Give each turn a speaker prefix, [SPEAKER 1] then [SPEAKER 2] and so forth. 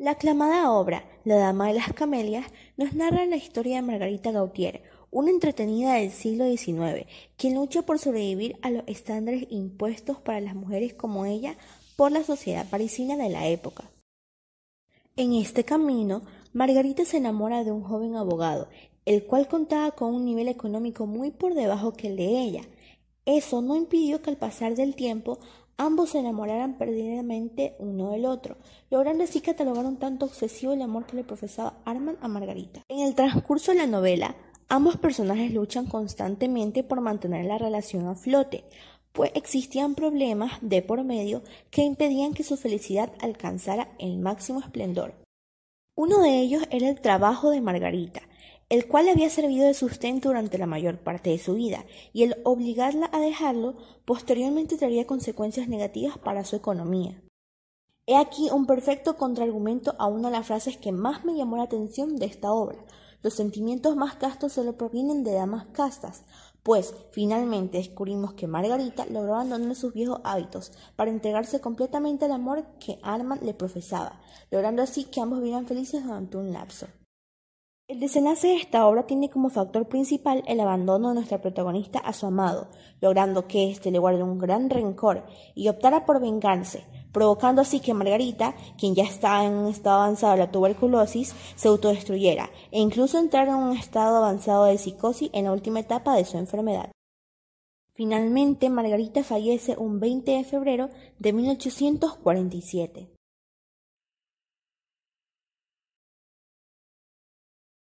[SPEAKER 1] La aclamada obra La Dama de las Camelias nos narra la historia de Margarita Gautier, una entretenida del siglo XIX, quien lucha por sobrevivir a los estándares impuestos para las mujeres como ella por la sociedad parisina de la época. En este camino, Margarita se enamora de un joven abogado, el cual contaba con un nivel económico muy por debajo que el de ella. Eso no impidió que al pasar del tiempo Ambos se enamoraran perdidamente uno del otro, logrando así catalogar un tanto obsesivo el amor que le profesaba Armand a Margarita. En el transcurso de la novela, ambos personajes luchan constantemente por mantener la relación a flote, pues existían problemas de por medio que impedían que su felicidad alcanzara el máximo esplendor. Uno de ellos era el trabajo de Margarita, el cual le había servido de sustento durante la mayor parte de su vida, y el obligarla a dejarlo posteriormente traería consecuencias negativas para su economía. He aquí un perfecto contraargumento a una de las frases que más me llamó la atención de esta obra. Los sentimientos más castos solo provienen de damas castas, pues finalmente descubrimos que Margarita logró abandonar sus viejos hábitos para entregarse completamente al amor que Armand le profesaba, logrando así que ambos vivieran felices durante un lapso. El desenlace de esta obra tiene como factor principal el abandono de nuestra protagonista a su amado, logrando que éste le guarde un gran rencor y optara por vengarse, provocando así que Margarita, quien ya estaba en un estado avanzado de la tuberculosis, se autodestruyera e incluso entrara en un estado avanzado de psicosis en la última etapa de su enfermedad. Finalmente, Margarita fallece un 20 de febrero de 1847.